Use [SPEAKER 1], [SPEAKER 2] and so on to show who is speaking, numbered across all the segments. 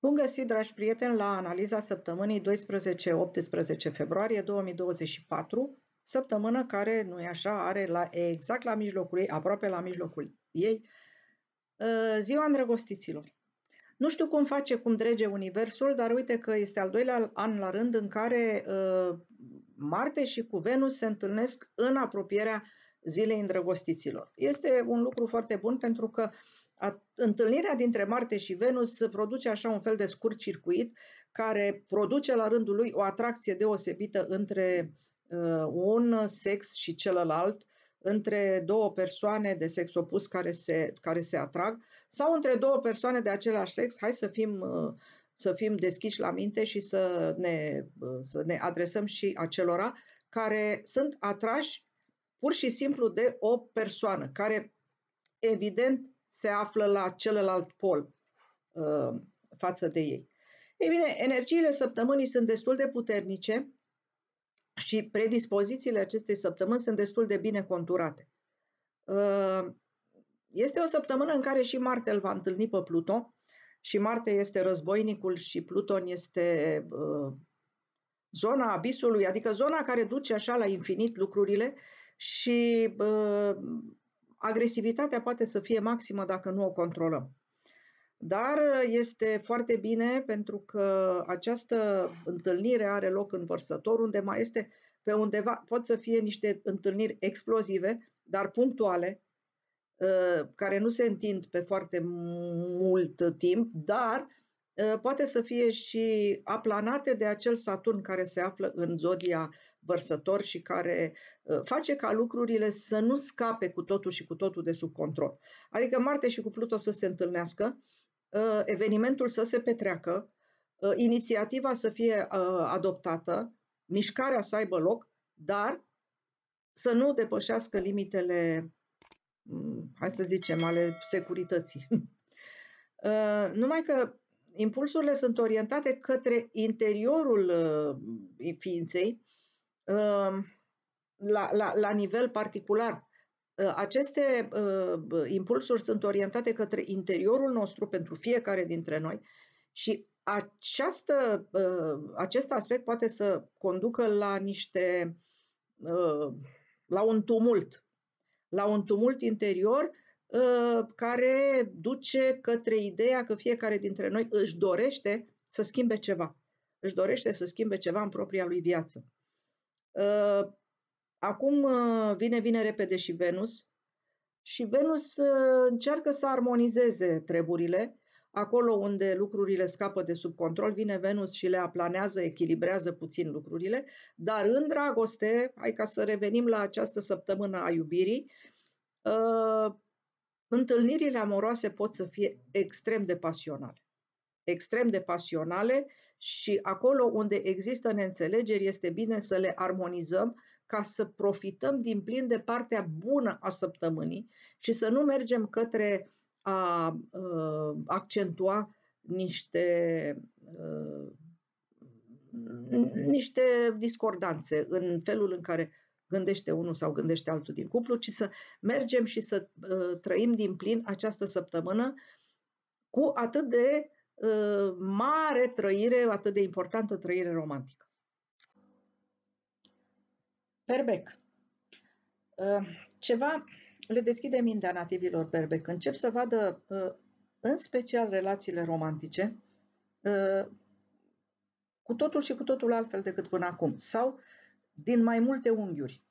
[SPEAKER 1] Bun găsit, dragi prieteni, la analiza săptămânii 12-18 februarie 2024, săptămână care, nu e așa, are la, exact la mijlocul ei, aproape la mijlocul ei, uh, ziua îndrăgostiților. Nu știu cum face, cum drege Universul, dar uite că este al doilea an la rând în care uh, Marte și cu Venus se întâlnesc în apropierea zilei îndrăgostiților. Este un lucru foarte bun pentru că uh, a, întâlnirea dintre Marte și Venus produce așa un fel de scurt circuit care produce la rândul lui o atracție deosebită între uh, un sex și celălalt, între două persoane de sex opus care se, care se atrag sau între două persoane de același sex. Hai să fim, uh, să fim deschiși la minte și să ne, uh, să ne adresăm și acelora care sunt atrași pur și simplu de o persoană care, evident, se află la celălalt pol uh, față de ei. Ei bine, energiile săptămânii sunt destul de puternice și predispozițiile acestei săptămâni sunt destul de bine conturate. Uh, este o săptămână în care și Marte îl va întâlni pe Pluton și Marte este războinicul și Pluton este uh, zona abisului, adică zona care duce așa la infinit lucrurile și uh, agresivitatea poate să fie maximă dacă nu o controlăm. Dar uh, este foarte bine pentru că această întâlnire are loc în vărsător, unde mai este pe undeva, pot să fie niște întâlniri explozive, dar punctuale, uh, care nu se întind pe foarte mult timp, dar uh, poate să fie și aplanate de acel Saturn care se află în zodia vărsător și care ă, face ca lucrurile să nu scape cu totul și cu totul de sub control. Adică Marte și cu Pluto să se întâlnească, ă, evenimentul să se petreacă, ă, inițiativa să fie adoptată, mișcarea să aibă loc, dar să nu depășească limitele, hai să zicem, ale securității. Numai că impulsurile sunt orientate către interiorul ființei la, la, la nivel particular. Ă, aceste ă, impulsuri sunt orientate către interiorul nostru pentru fiecare dintre noi și această, ă, acest aspect poate să conducă la niște la un tumult, la un tumult interior care duce către ideea că fiecare dintre noi își dorește să schimbe ceva. Își dorește să schimbe ceva în propria lui viață. Ă, acum ă, vine, vine repede și Venus și Venus ă, încearcă să armonizeze treburile. Acolo unde lucrurile scapă de sub control, vine Venus și le aplanează, echilibrează puțin lucrurile, dar în dragoste, hai ca să revenim la această săptămână a iubirii, întâlnirile amoroase pot să fie extrem de pasionale. Extrem de pasionale, și acolo unde există neînțelegeri este bine să le armonizăm ca să profităm din plin de partea bună a săptămânii și să nu mergem către a, a ă, accentua niște, a, ă, niște discordanțe în felul în care gândește unul sau gândește altul din cuplu, ci să mergem și să a, ă, trăim din plin această săptămână cu atât de Ă, mare trăire, atât de importantă trăire romantică. Berbec. Ă, ceva le deschide mintea nativilor berbec. Încep să vadă ă, în special relațiile romantice cu totul și cu totul altfel decât până acum sau din mai multe unghiuri.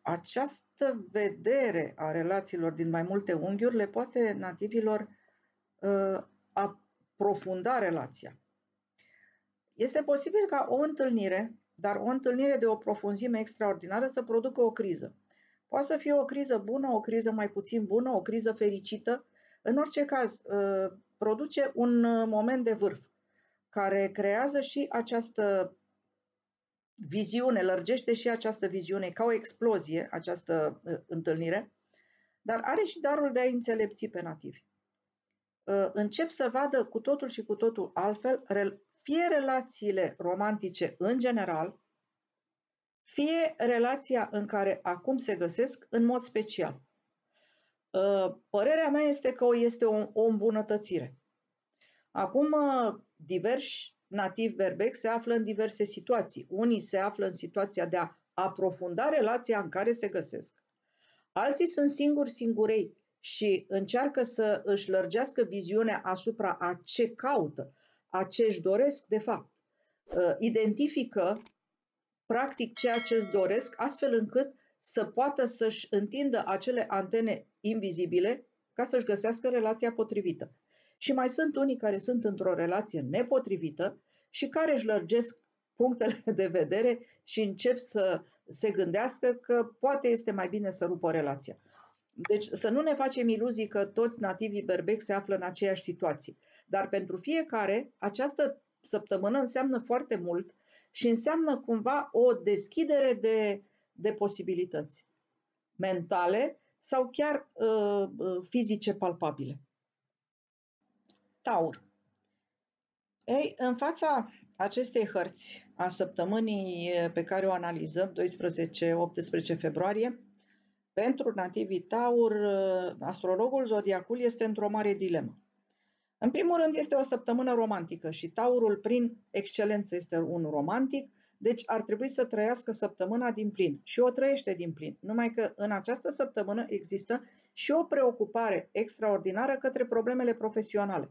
[SPEAKER 1] Această vedere a relațiilor din mai multe unghiuri le poate nativilor Uh, aprofunda relația. Este posibil ca o întâlnire, dar o întâlnire de o profunzime extraordinară să producă o criză. Poate să fie o criză bună, o criză mai puțin bună, o criză fericită. În orice caz, uh, produce un uh, moment de vârf care creează și această viziune, lărgește și această viziune ca o explozie, această întâlnire, dar are și darul de a înțelepți pe nativi. Uh, încep să vadă cu totul și cu totul altfel fie relațiile romantice în general, fie relația în care acum se găsesc în mod special. Uh, părerea mea este că este o, o îmbunătățire. Acum, uh, diversi nativi verbec se află în diverse situații. Unii se află în situația de a aprofunda relația în care se găsesc. Alții sunt singuri singurei și încearcă să își lărgească viziunea asupra a ce caută, a ce își doresc de fapt. Uh, identifică practic ceea ce își doresc, astfel încât să poată să-și întindă acele antene invizibile ca să-și găsească relația potrivită. Și mai sunt unii care sunt într-o relație nepotrivită și care își lărgesc punctele de vedere și încep să se gândească că poate este mai bine să rupă relația. Deci să nu ne facem iluzii că toți nativii berbec se află în aceeași situație. Dar pentru fiecare, această săptămână înseamnă foarte mult și înseamnă cumva o deschidere de, de posibilități mentale sau chiar uh, uh fizice palpabile. Taur. Ei, în fața acestei hărți a săptămânii pe care o analizăm, 12-18 februarie, pentru nativii Taur, uh, astrologul zodiacul este într-o mare dilemă. În primul rând, este o săptămână romantică și Taurul, prin excelență, este un romantic, deci ar trebui să trăiască săptămâna din plin și o trăiește din plin. Numai că în această săptămână există și o preocupare extraordinară către problemele profesionale.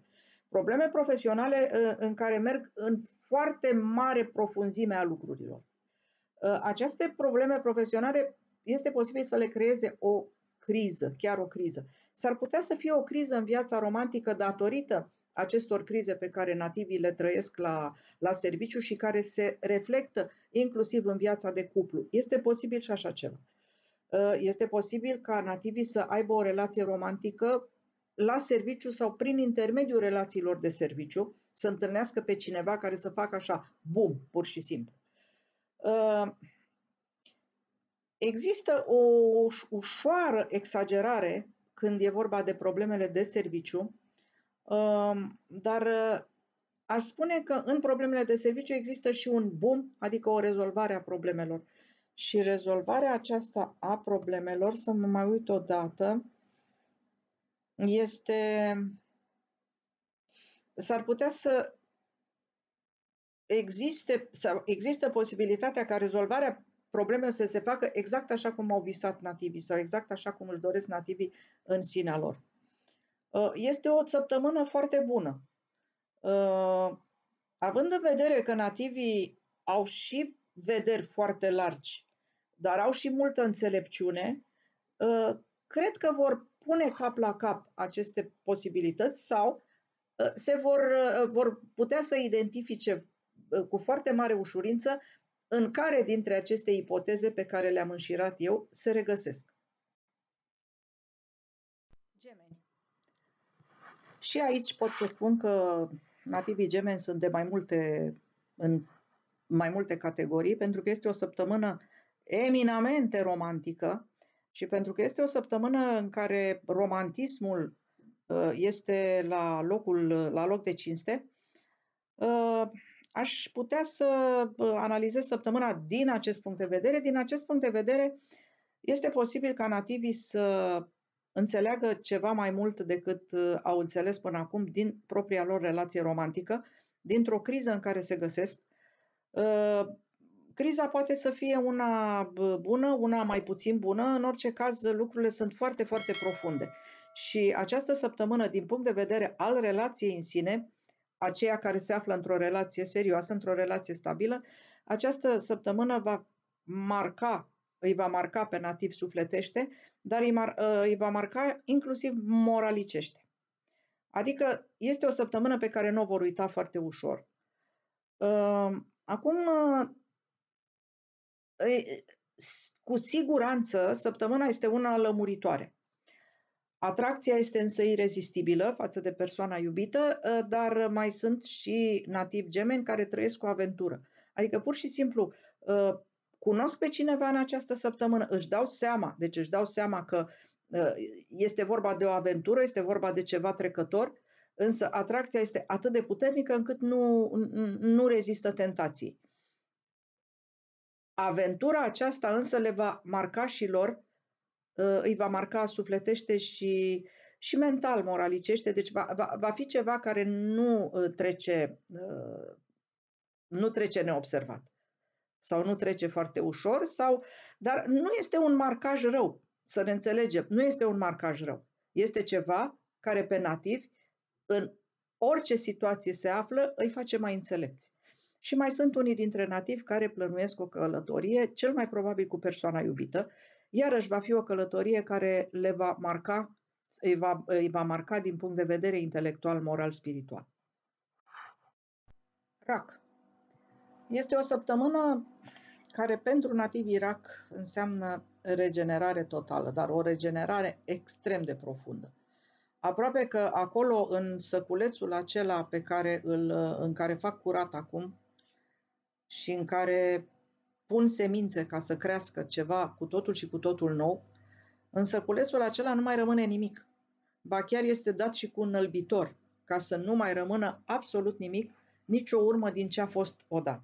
[SPEAKER 1] Probleme profesionale uh, în care merg în foarte mare profunzime a lucrurilor. Uh, aceste probleme profesionale este posibil să le creeze o criză, chiar o criză. S-ar putea să fie o criză în viața romantică datorită acestor crize pe care nativii le trăiesc la, la serviciu și care se reflectă inclusiv în viața de cuplu. Este posibil și așa ceva. Uh, este posibil ca nativii să aibă o relație romantică la serviciu sau prin intermediul relațiilor de serviciu, să întâlnească pe cineva care să facă așa, bum, pur și simplu. Uh, Există o ușoară exagerare când e vorba de problemele de serviciu, um, dar uh, aș spune că în problemele de serviciu există și un boom, adică o rezolvare a problemelor. Și rezolvarea aceasta a problemelor, să mă mai uit o dată, este. S-ar putea să existe, să există posibilitatea ca rezolvarea probleme să se facă exact așa cum au visat nativii sau exact așa cum își doresc nativii în sinea lor. Uh, este o săptămână foarte bună. Uh, având în vedere că nativii au și vederi foarte largi, dar au și multă înțelepciune, uh, cred că vor pune cap la cap aceste posibilități sau se vor, vor putea să identifice cu foarte mare ușurință în care dintre aceste ipoteze pe care le-am înșirat eu se regăsesc. Gemeni. Și aici pot să spun că nativii gemeni sunt de mai multe, în mai multe categorii, pentru că este o săptămână eminamente romantică și pentru că este o săptămână în care romantismul uh, este la, locul, la loc de cinste, uh, aș putea să analizez săptămâna din acest punct de vedere. Din acest punct de vedere, este posibil ca nativii să înțeleagă ceva mai mult decât ă, au înțeles până acum din propria lor relație romantică, dintr-o criză în care se găsesc. Ă, criza poate să fie una bună, una mai puțin bună, în orice caz lucrurile sunt foarte, foarte profunde. Și această săptămână, din punct de vedere al relației în sine, aceia care se află într-o relație serioasă, într-o relație stabilă, această săptămână va marca, îi va marca pe nativ sufletește, dar îi, mar, ă, îi va marca inclusiv moralicește. Adică este o săptămână pe care nu o vor uita foarte ușor. Ă, acum, ă, cu siguranță, săptămâna este una lămuritoare. Atracția este însă irezistibilă față de persoana iubită, ă, dar mai sunt și nativ gemeni care trăiesc o aventură. Adică pur și simplu ă, cunosc pe cineva în această săptămână, își dau seama, deci își dau seama că ă, este vorba de o aventură, este vorba de ceva trecător, însă atracția este atât de puternică încât nu, nu rezistă tentației. Aventura aceasta însă le va marca și lor Uh, îi va marca sufletește și, și mental moralicește, deci va, va, va fi ceva care nu uh, trece, uh, nu trece neobservat sau nu trece foarte ușor, sau, dar nu este un marcaj rău, să ne înțelegem, nu este un marcaj rău. Este ceva care pe nativi, în orice situație se află, îi face mai înțelepți. Și mai sunt unii dintre nativi care plănuiesc o călătorie, cel mai probabil cu persoana iubită, Iarăși va fi o călătorie care le va marca, îi va, îi va marca din punct de vedere intelectual, moral, spiritual. Rac. Este o săptămână care pentru nativi Irak înseamnă regenerare totală, dar o regenerare extrem de profundă. Aproape că acolo, în săculețul acela pe care îl, în care fac curat acum și în care pun semințe ca să crească ceva cu totul și cu totul nou, însă culesul acela nu mai rămâne nimic. Ba chiar este dat și cu un nălbitor, ca să nu mai rămână absolut nimic, nicio urmă din ce a fost odată.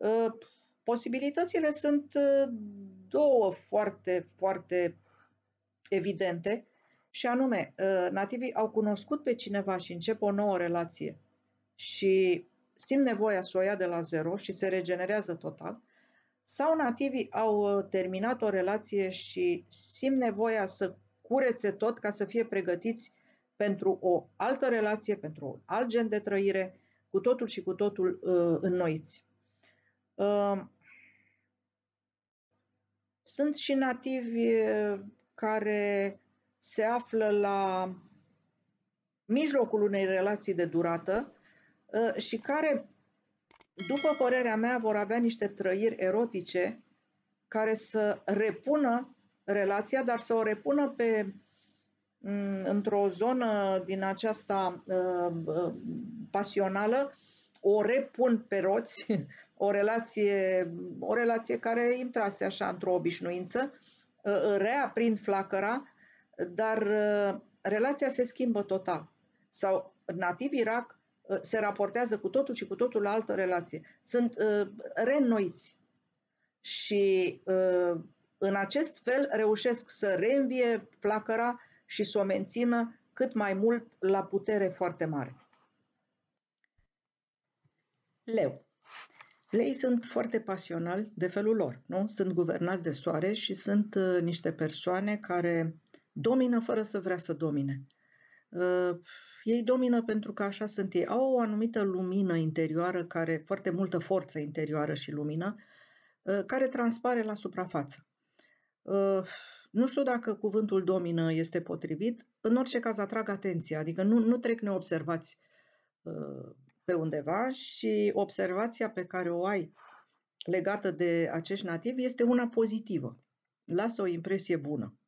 [SPEAKER 1] Ă, posibilitățile sunt ă, două foarte, foarte evidente, și anume, ă, nativii au cunoscut pe cineva și încep o nouă relație. Și simt nevoia să o ia de la zero și se regenerează total, sau nativii au uh, terminat o relație și simt nevoia să curețe tot ca să fie pregătiți pentru o altă relație, pentru un alt gen de trăire, cu totul și cu totul uh, înnoiți. Uh, sunt și nativi uh, care se află la mijlocul unei relații de durată, Uh, și care, după părerea mea, vor avea niște trăiri erotice care să repună relația, dar să o repună pe mm, într-o zonă din aceasta uh, uh, pasională, o repun pe roți, o relație, o relație care intrase așa într-o obișnuință, reaprind flacăra, dar relația se schimbă total. Sau nativ Irak Uh, se raportează cu totul și cu totul la altă relație. Sunt uh, reînnoiți. Și uh, în acest fel reușesc să reînvie flacăra și să o mențină cât mai mult la putere foarte mare. Leu. Lei sunt foarte pasionali de felul lor, nu? Sunt guvernați de soare și sunt uh, niște persoane care domină fără să vrea să domine. Uh, ei domină pentru că așa sunt ei. Au o anumită lumină interioară, care foarte multă forță interioară și lumină, ă, care transpare la suprafață. Ă, nu știu dacă cuvântul domină este potrivit. În orice caz atrag atenția, adică nu, nu trec neobservați ă, pe undeva și observația pe care o ai legată de acești nativi este una pozitivă. Lasă o impresie bună.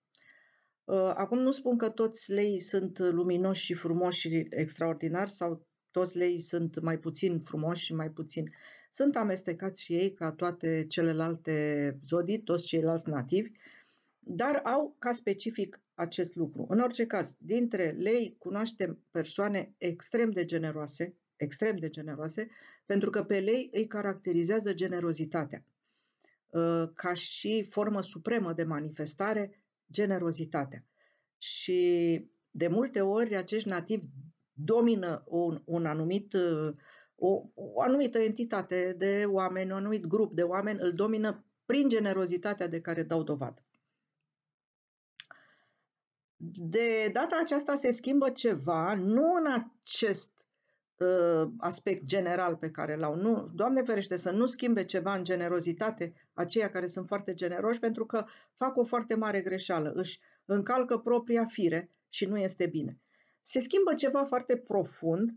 [SPEAKER 1] Ă, acum nu spun că toți lei sunt luminoși și frumoși și extraordinari sau toți lei sunt mai puțin frumoși și mai puțin. Sunt amestecați și ei ca toate celelalte zodii, toți ceilalți nativi, dar au ca specific acest lucru. În orice caz, dintre lei cunoaștem persoane extrem de generoase, extrem de generoase, pentru că pe lei îi caracterizează generozitatea ă, ca și formă supremă de manifestare, generozitatea. Și de multe ori acești nativi domină un, un anumit, o, o anumită entitate de oameni, un anumit grup de oameni, îl domină prin generozitatea de care dau dovadă. De data aceasta se schimbă ceva, nu în acest Uh, aspect general pe care l-au. Nu, Doamne ferește, să nu schimbe ceva în generozitate aceia care sunt foarte generoși, pentru că fac o foarte mare greșeală, își încalcă propria fire și nu este bine. Se schimbă ceva foarte profund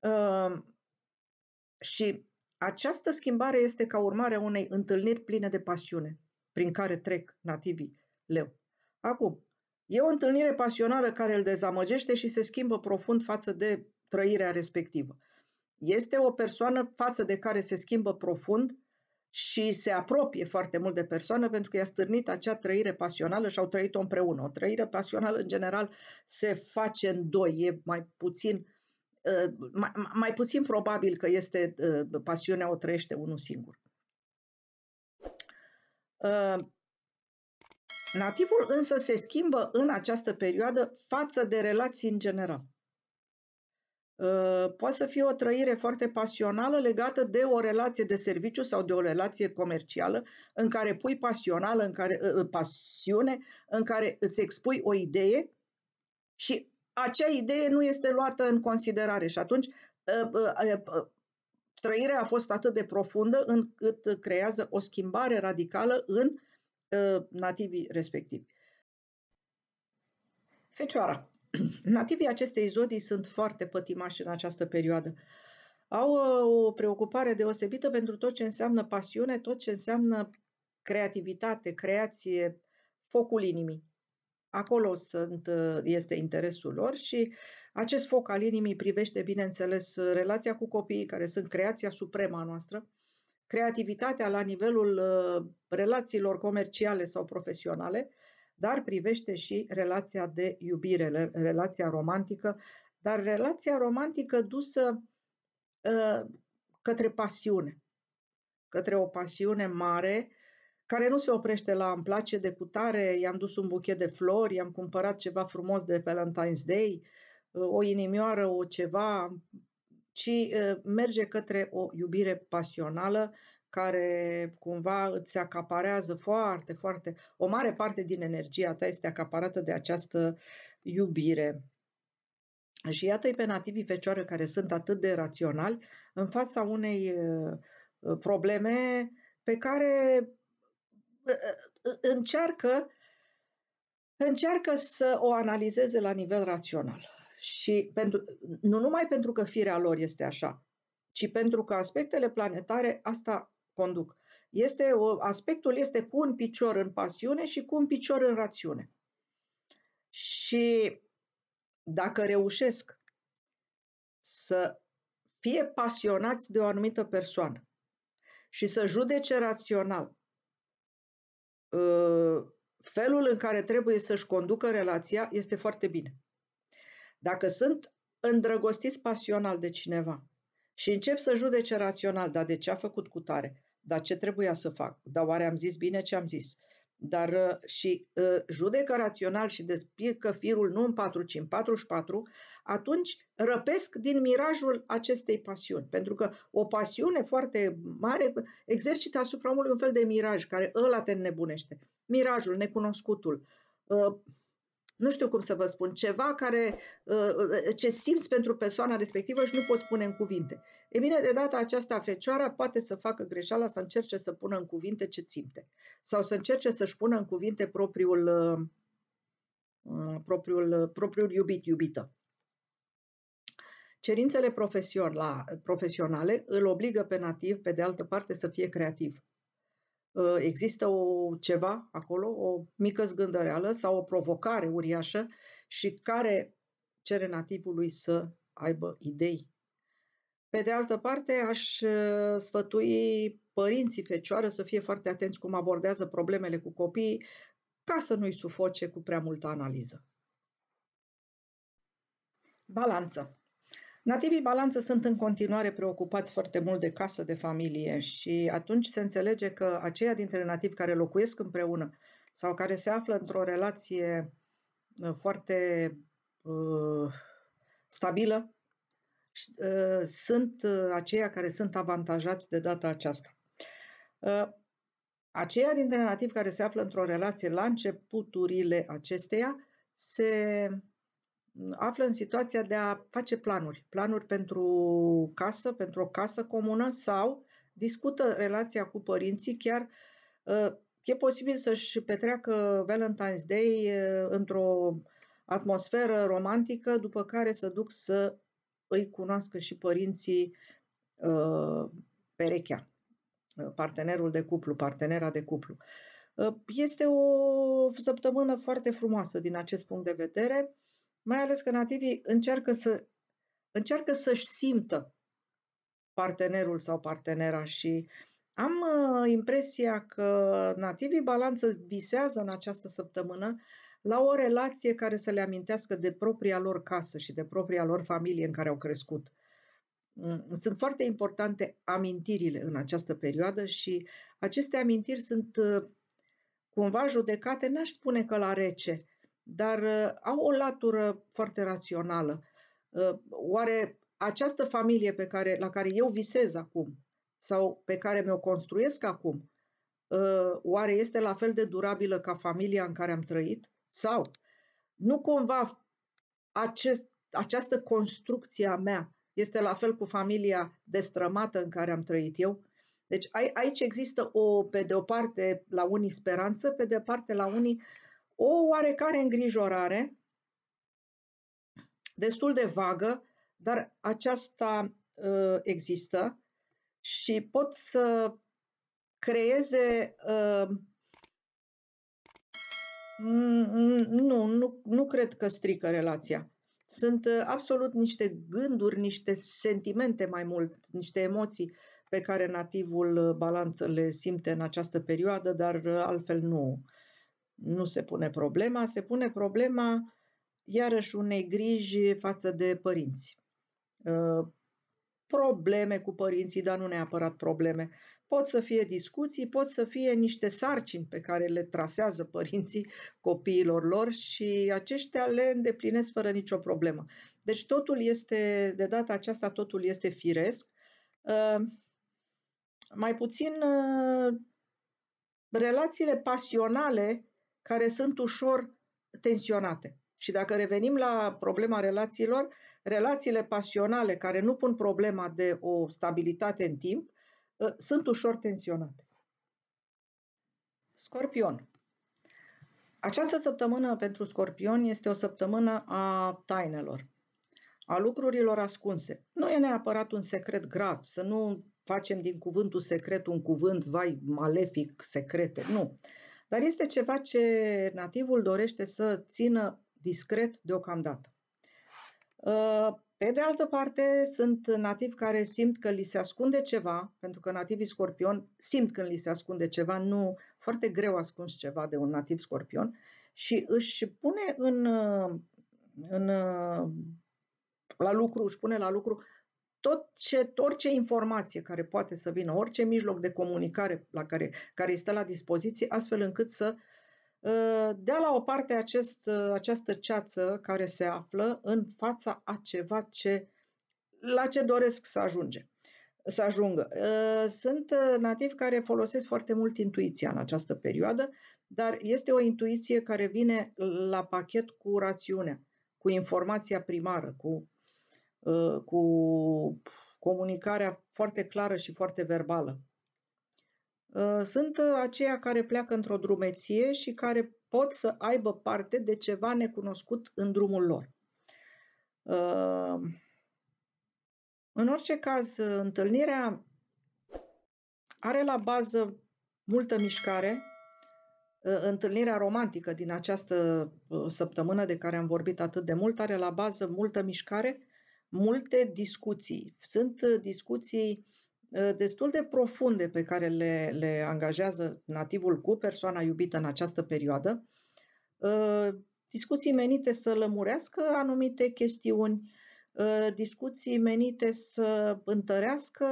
[SPEAKER 1] uh, și această schimbare este ca urmare a unei întâlniri pline de pasiune prin care trec nativii leu. Acum, e o întâlnire pasională care îl dezamăgește și se schimbă profund față de trăirea respectivă. Este o persoană față de care se schimbă profund și se apropie foarte mult de persoană pentru că i-a stârnit acea trăire pasională și au trăit-o împreună. O trăire pasională, în general, se face în doi, e mai puțin, uh, mai, mai puțin probabil că este uh, pasiunea o trăiește unul singur. Uh, nativul însă se schimbă în această perioadă față de relații în general. Ă, poate să fie o trăire foarte pasională legată de o relație de serviciu sau de o relație comercială în care pui pasională, în care, ă, ă, pasiune, în care îți expui o idee și acea idee nu este luată în considerare și atunci trăirea a fost atât de profundă încât creează o schimbare radicală în nativii respectivi. Fecioara. Nativii acestei zodii sunt foarte pătimași în această perioadă. Au uh, o preocupare deosebită pentru tot ce înseamnă pasiune, tot ce înseamnă creativitate, creație, focul inimii. Acolo sunt, uh, este interesul lor și acest foc al inimii privește, bineînțeles, relația cu copiii, care sunt creația suprema noastră, creativitatea la nivelul uh, relațiilor comerciale sau profesionale, dar privește și relația de iubire, relația romantică, dar relația romantică dusă uh, către pasiune, către o pasiune mare care nu se oprește la îmi place de cutare, i-am dus un buchet de flori, i-am cumpărat ceva frumos de Valentine's Day, ă, o inimioară, o ceva, ci ă, merge către o iubire pasională care cumva îți acaparează foarte, foarte. O mare parte din energia ta este acaparată de această iubire. Și iată-i pe nativii fecioară care sunt atât de raționali în fața unei uh, uh, probleme pe care uh, încearcă, încearcă să o analizeze la nivel rațional. Și pentru, nu numai pentru că firea lor este așa, ci pentru că aspectele planetare asta conduc. Este, aspectul este cu un picior în pasiune și cu un picior în rațiune. Și dacă reușesc să fie pasionați de o anumită persoană și să judece rațional ă, felul în care trebuie să-și conducă relația, este foarte bine. Dacă sunt îndrăgostiți pasional de cineva și încep să judece rațional, dar de ce a făcut cu tare? Dar ce trebuia să fac? Dar oare am zis bine ce am zis? Dar uh, și uh, judecă rațional și despică firul nu în 4, ci în 44, atunci răpesc din mirajul acestei pasiuni. Pentru că o pasiune foarte mare exercită asupra omului un fel de miraj care ăla te nebunește. Mirajul, necunoscutul, uh, nu știu cum să vă spun, ceva care, uh, ce simți pentru persoana respectivă și nu poți spune în cuvinte. E bine, de data aceasta, fecioara poate să facă greșeala să încerce să pună în cuvinte ce simte sau să încerce să-și pună în cuvinte propriul, uh, uh, propriul, propriul iubit, iubită. Cerințele profesionale îl obligă pe nativ, pe de altă parte, să fie creativ. Ă, există o ceva acolo, o mică zgândăreală sau o provocare uriașă și care cere nativului să aibă idei. Pe de altă parte, aș ă, sfătui părinții fecioară să fie foarte atenți cum abordează problemele cu copiii, ca să nu-i sufoce cu prea multă analiză. Balanță. Nativii balanță sunt în continuare preocupați foarte mult de casă, de familie și atunci se înțelege că aceia dintre nativi care locuiesc împreună sau care se află într-o relație uh, foarte uh, stabilă uh, sunt uh, aceia care sunt avantajați de data aceasta. Uh, aceia dintre nativi care se află într-o relație la începuturile acesteia se află în situația de a face planuri. Planuri pentru casă, pentru o casă comună sau discută relația cu părinții chiar uh, E posibil să-și petreacă Valentine's Day uh, într-o atmosferă romantică, după care să duc să îi cunoască și părinții uh, perechea, partenerul de cuplu, partenera de cuplu. Este o săptămână foarte frumoasă din acest punct de vedere. Mai ales că nativii încearcă, să, încearcă să-și simtă partenerul sau partenera și am uh, impresia că nativii balanță visează în această săptămână la o relație care să le amintească de propria lor casă și de propria lor familie în care au crescut. Mm, sunt foarte importante amintirile în această perioadă și aceste amintiri sunt uh, cumva judecate, n-aș spune că la rece, dar uh, au o latură foarte rațională. Uh, oare această familie pe care, la care eu visez acum sau pe care mi-o construiesc acum, uh, oare este la fel de durabilă ca familia în care am trăit? Sau nu cumva acest, această construcție a mea este la fel cu familia destrămată în care am trăit eu? Deci aici există, o, pe de o parte, la unii speranță, pe de o parte, la unii uh, o oarecare îngrijorare, destul de vagă, dar aceasta uh, există și pot să creeze. Uh, nu, nu, nu cred că strică relația. Sunt uh, absolut niște gânduri, niște sentimente mai mult, niște emoții pe care nativul uh, balanță le simte în această perioadă, dar uh, altfel nu nu se pune problema, se pune problema iarăși unei griji față de părinți. Ă, probleme cu părinții, dar nu neapărat probleme. Pot să fie discuții, pot să fie niște sarcini pe care le trasează părinții copiilor lor și aceștia le îndeplinesc fără nicio problemă. Deci totul este, de data aceasta, totul este firesc. Ă, mai puțin ă, relațiile pasionale care sunt ușor tensionate. Și dacă revenim la problema relațiilor, relațiile pasionale care nu pun problema de o stabilitate în timp ă, sunt ușor tensionate. Scorpion. Această săptămână pentru Scorpion este o săptămână a tainelor, a lucrurilor ascunse. Nu e neapărat un secret grav, să nu facem din cuvântul secret un cuvânt, vai, malefic, secrete, nu. Uh, dar este ceva ce nativul dorește să țină discret deocamdată. Uh, pe de altă parte, sunt nativi care simt că li se ascunde ceva, pentru că nativii scorpion simt când li se ascunde ceva, nu foarte greu ascuns ceva de un nativ scorpion și își pune în, uh, în uh, la lucru, își pune la lucru tot ce, orice informație care poate să vină, orice mijloc de comunicare la care, care este la dispoziție, astfel încât să uh, dea la o parte acest, uh, această ceață care se află în fața a ceva ce, la ce doresc să ajunge să ajungă. Uh, sunt nativi care folosesc foarte mult intuiția în această perioadă, dar este o intuiție care vine la pachet cu rațiunea, cu informația primară, cu Uh, cu comunicarea foarte clară și foarte verbală. Uh, sunt uh, aceia care pleacă într-o drumeție și care pot să aibă parte de ceva necunoscut în drumul lor. În orice caz, întâlnirea are la bază multă mișcare, întâlnirea romantică din această săptămână de care am vorbit atât de mult are la bază multă mișcare multe discuții. Sunt uh, discuții uh, destul de profunde pe care le, le angajează nativul cu persoana iubită în această perioadă, uh, discuții menite să lămurească anumite chestiuni, discuții menite să întărească,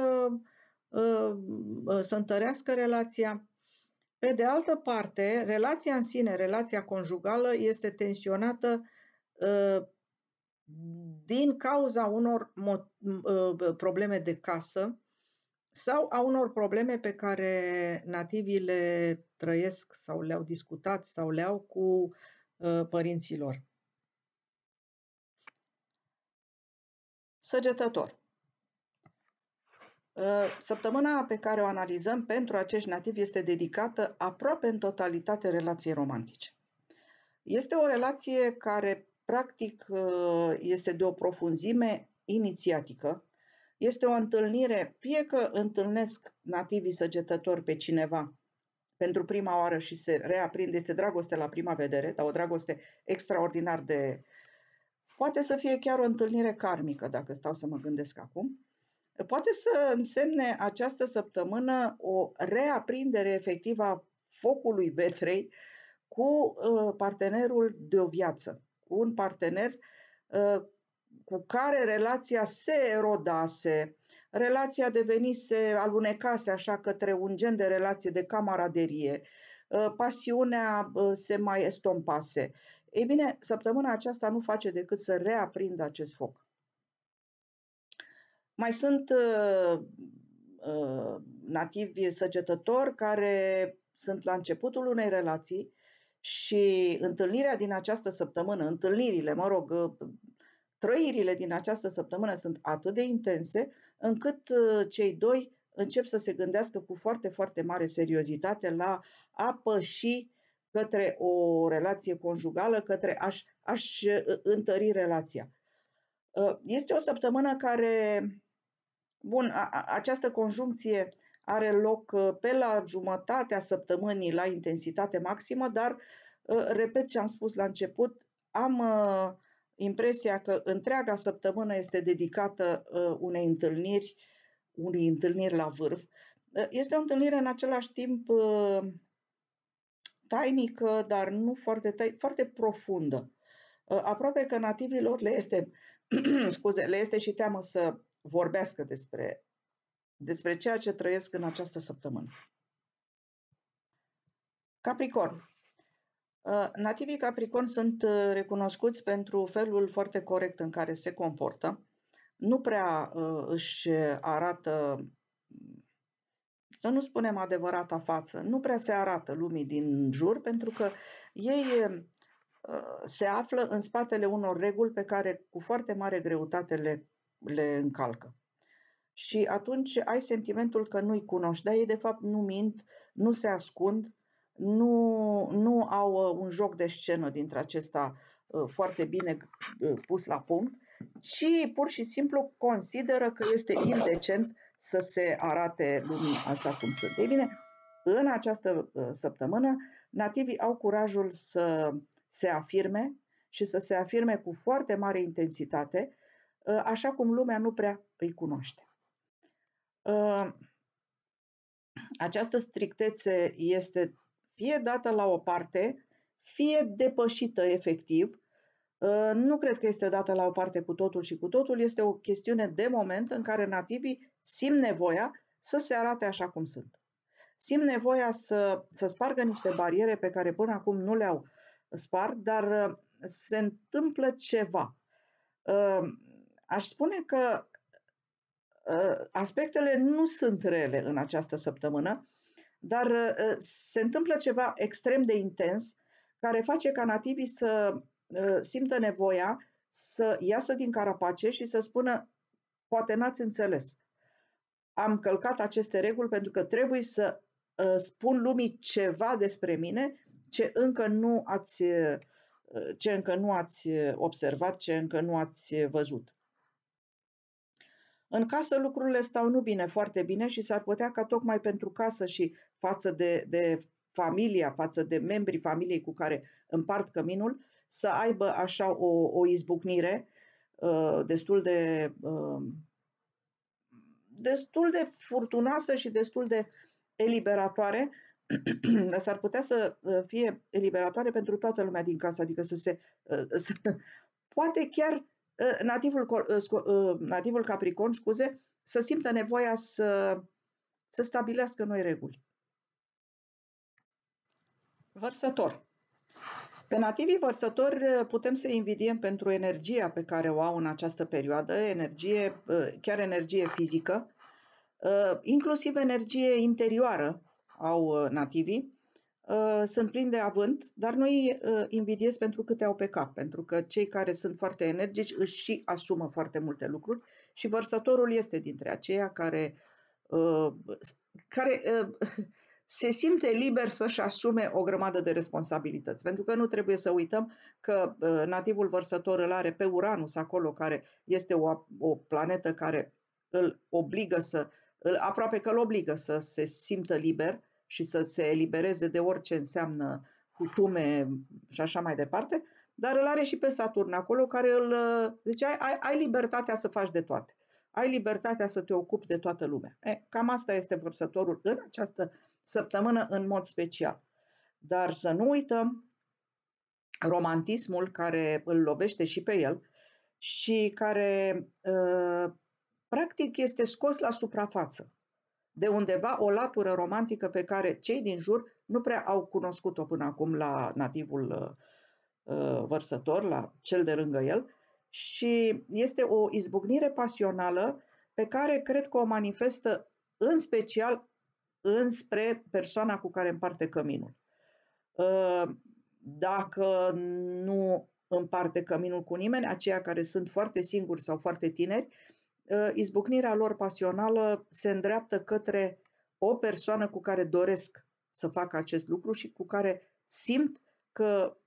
[SPEAKER 1] să întărească relația. Pe de altă parte, relația în sine, relația conjugală, este tensionată din cauza unor uh, probleme de casă sau a unor probleme pe care nativii le trăiesc sau le-au discutat sau le-au cu uh, părinților. Săgetător. Uh, săptămâna pe care o analizăm pentru acești nativi este dedicată aproape în totalitate relației romantice. Este o relație care Practic, ă, este de o profunzime inițiatică. Este o întâlnire, fie că întâlnesc nativii săgetători pe cineva pentru prima oară și se reaprinde, este dragoste la prima vedere, dar o dragoste extraordinar de... Poate să fie chiar o întâlnire karmică, dacă stau să mă gândesc acum. Poate să însemne această săptămână o reaprindere efectivă a focului vetrei cu ă, partenerul de o viață cu un partener uh, cu care relația se erodase, relația devenise, alunecase așa către un gen de relație de camaraderie, uh, pasiunea uh, se mai estompase. Ei bine, săptămâna aceasta nu face decât să reaprindă acest foc. Mai sunt uh, nativi săgetători care sunt la începutul unei relații și întâlnirea din această săptămână, întâlnirile, mă rog, ă, trăirile din această săptămână sunt atât de intense încât ă, cei doi încep să se gândească cu foarte, foarte mare seriozitate la apă și către o relație conjugală, către aș aș ă, întări relația. Este o săptămână care, bun, a, această conjuncție are loc uh, pe la jumătatea săptămânii la intensitate maximă, dar, uh, repet ce am spus la început, am uh, impresia că întreaga săptămână este dedicată unei întâlniri, unei întâlniri la vârf. Este o întâlnire în același timp tainică, dar nu foarte, foarte profundă. Aproape că nativilor le este, scuze, le este și teamă să vorbească despre despre ceea ce trăiesc în această săptămână. Capricorn. Uh, nativii Capricorn sunt uh, recunoscuți pentru felul foarte corect în care se comportă. Nu prea uh, își arată, să nu spunem adevărata față, nu prea se arată lumii din jur pentru că ei se află în spatele unor reguli pe care cu foarte mare greutate le, le încalcă și atunci ai sentimentul că nu-i cunoști, dar ei de fapt nu mint, nu se ascund, nu, nu au uh, un joc de scenă dintre acesta uh, foarte bine uh, pus la punct, ci pur și simplu consideră că este indecent să se arate lumii așa cum sunt. Ei bine, în această săptămână, nativii au curajul să se afirme și să se afirme cu foarte mare intensitate, așa cum lumea nu prea îi cunoaște această strictețe este fie dată la o parte, fie depășită efectiv. Ă, nu cred că este dată la o parte cu totul și cu totul, este o chestiune de moment în care nativii simt nevoia să se arate așa cum sunt. Simt nevoia să, să spargă niște bariere pe care până acum nu le-au spart, dar ă, se întâmplă ceva. Ă, aș spune că Ă, aspectele nu sunt rele în această săptămână, dar ă, se întâmplă ceva extrem de intens care face ca nativii să ă, simtă nevoia să iasă din carapace și să spună poate n-ați înțeles. Am călcat aceste reguli pentru că trebuie să spun lumii ceva despre mine ce încă nu ați ce încă nu ați observat, ce încă nu ați văzut. În casă lucrurile stau nu bine, foarte bine și s-ar putea ca tocmai pentru casă și față de, de familia, față de membrii familiei cu care împart căminul, să aibă așa o, o izbucnire uh, destul de uh, destul de furtunoasă și destul de eliberatoare, s-ar putea să uh, fie eliberatoare pentru toată lumea din casă, adică să se uh, să, poate chiar nativul, nativul Capricorn, scuze, să simtă nevoia să, să stabilească noi reguli. Vărsător. Pe nativii vărsători putem să invidiem pentru energia pe care o au în această perioadă, energie, chiar energie fizică, inclusiv energie interioară au nativii, Uh, sunt plini de avânt, dar noi uh, invidiez pentru câte au pe cap, pentru că cei care sunt foarte energici își și asumă foarte multe lucruri și vărsătorul este dintre aceia care, uh, care se simte liber să-și asume o grămadă de responsabilități. Pentru că nu trebuie să uităm că nativul vărsător îl are pe Uranus acolo, care este o, o planetă care îl obligă să, îl, aproape că îl obligă să se simtă liber, uh, și să se elibereze de orice înseamnă cutume și așa mai departe, dar îl are și pe Saturn acolo, care îl... Deci ai, ai, ai libertatea să faci de toate. Ai libertatea să te ocupi de toată lumea. E, cam asta este vărsătorul în această săptămână în mod special. Dar să nu uităm romantismul care îl lovește și pe el și care uh, practic este scos la suprafață de undeva o latură romantică pe care cei din jur nu prea au cunoscut-o până acum la nativul uh, vărsător, la cel de lângă el, și este o izbucnire pasională pe care cred că o manifestă în special înspre persoana cu care împarte căminul. Uh, dacă nu împarte căminul cu nimeni, aceia care sunt foarte singuri sau foarte tineri, Ă, izbucnirea lor pasională se îndreaptă către o persoană cu care doresc să facă acest lucru și cu care simt că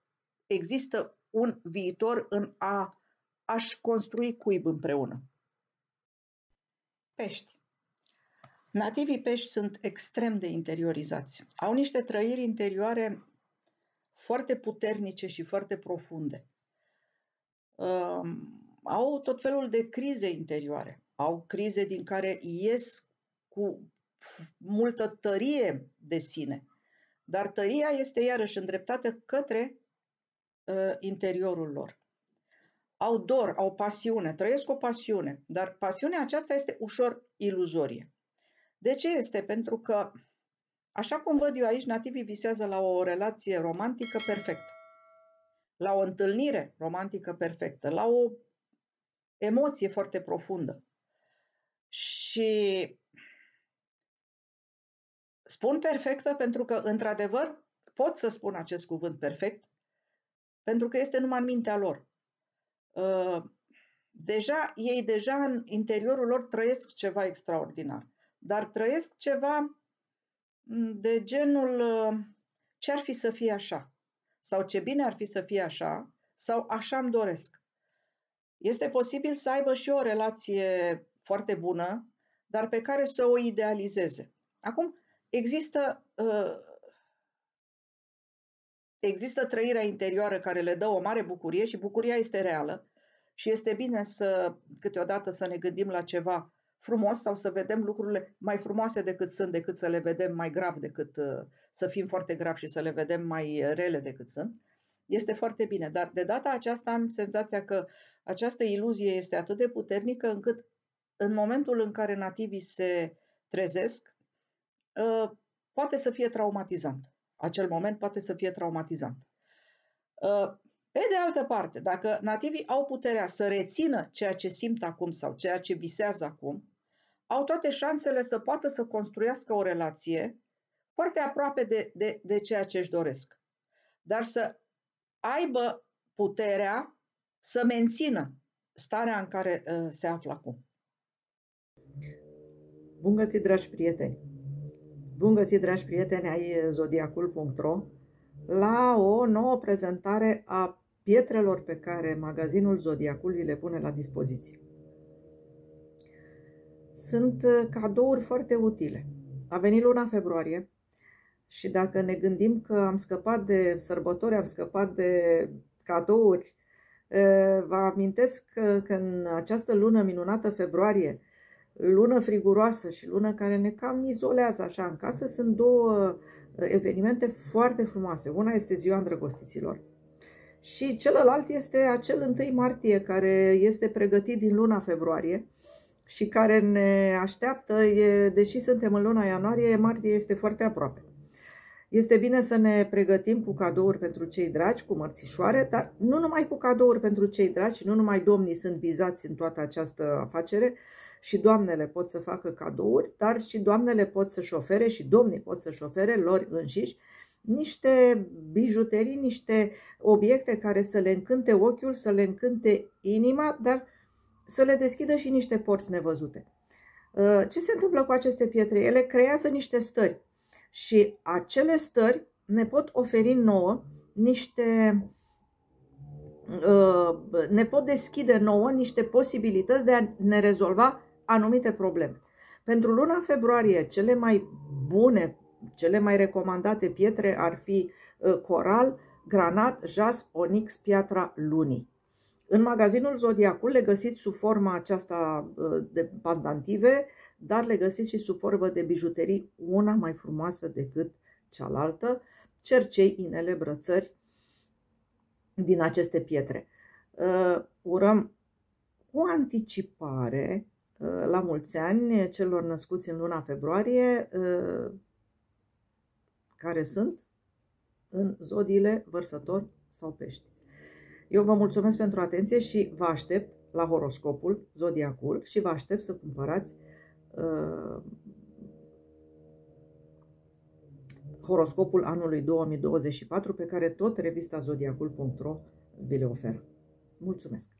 [SPEAKER 1] există un viitor în a aș construi cuib împreună. Pești. Nativii pești sunt extrem de interiorizați. Au niște trăiri interioare foarte puternice și foarte profunde. Um, au tot felul de crize interioare. Au crize din care ies cu multă tărie de sine. Dar tăria este iarăși îndreptată către uh, interiorul lor. Au dor, au pasiune, trăiesc o pasiune, dar pasiunea aceasta este ușor iluzorie. De ce este? Pentru că, așa cum văd eu aici, nativii visează la o relație romantică perfectă, la o întâlnire romantică perfectă, la o emoție foarte profundă. Și spun perfectă pentru că, într-adevăr, pot să spun acest cuvânt perfect, pentru că este numai în mintea lor. Uh, deja, ei deja în interiorul lor trăiesc ceva extraordinar, dar trăiesc ceva mm, de genul uh, ce ar fi să fie așa, sau ce bine ar fi să fie așa, sau așa îmi doresc. Este posibil să aibă și o relație foarte bună, dar pe care să o idealizeze. Acum, există, ă, există trăirea interioară care le dă o mare bucurie și bucuria este reală și este bine să câteodată să ne gândim la ceva frumos sau să vedem lucrurile mai frumoase decât sunt, decât să le vedem mai grav, decât ă, să fim foarte grav și să le vedem mai rele decât sunt. Este foarte bine, dar de data aceasta am senzația că această iluzie este atât de puternică încât în momentul în care nativii se trezesc, ă, poate să fie traumatizant. Acel moment poate să fie traumatizant. Ă, pe de altă parte, dacă nativii au puterea să rețină ceea ce simt acum sau ceea ce visează acum, au toate șansele să poată să construiască o relație foarte aproape de, de, de ceea ce își doresc. Dar să aibă puterea să mențină starea în care ă, se află acum. Bun găsit, dragi prieteni! Bun găsit, dragi prieteni ai ă, zodiacul.ro la o nouă prezentare a pietrelor pe care magazinul Zodiacul vi le pune la dispoziție. Sunt ă, cadouri foarte utile. A venit luna februarie și dacă ne gândim că am scăpat de sărbători, am scăpat de cadouri Ă, vă amintesc că, că în această lună minunată, februarie, lună friguroasă și lună care ne cam izolează așa în casă, sunt două ă, evenimente foarte frumoase. Una este ziua îndrăgostiților și celălalt este acel 1 martie care este pregătit din luna februarie și care ne așteaptă, e, deși suntem în luna ianuarie, martie este foarte aproape. Este bine să ne pregătim cu cadouri pentru cei dragi, cu mărțișoare, dar nu numai cu cadouri pentru cei dragi, nu numai domnii sunt vizați în toată această afacere, și doamnele pot să facă cadouri, dar și doamnele pot să ofere și domnii pot să ofere lor înșiși niște bijuterii, niște obiecte care să le încânte ochiul, să le încânte inima, dar să le deschidă și niște porți nevăzute. Uh, ce se întâmplă cu aceste pietre? Ele creează niște stări. Și acele stări ne pot oferi nouă niște uh, ne pot deschide nouă niște posibilități de a ne rezolva anumite probleme. Pentru luna februarie, cele mai bune, cele mai recomandate pietre ar fi uh, coral, granat, jas, onix, piatra lunii. În magazinul Zodiacul le găsiți sub forma aceasta uh, de pandantive dar le găsiți și sub formă de bijuterii, una mai frumoasă decât cealaltă, cercei, inele, brățări din aceste pietre. Uh, urăm cu anticipare uh, la mulți ani celor născuți în luna februarie, uh, care sunt în zodiile vărsător sau pești. Eu vă mulțumesc pentru atenție și vă aștept la horoscopul, zodiacul și vă aștept să cumpărați uh, horoscopul anului 2024 pe care tot revista zodiacul.ro vi le oferă. Mulțumesc!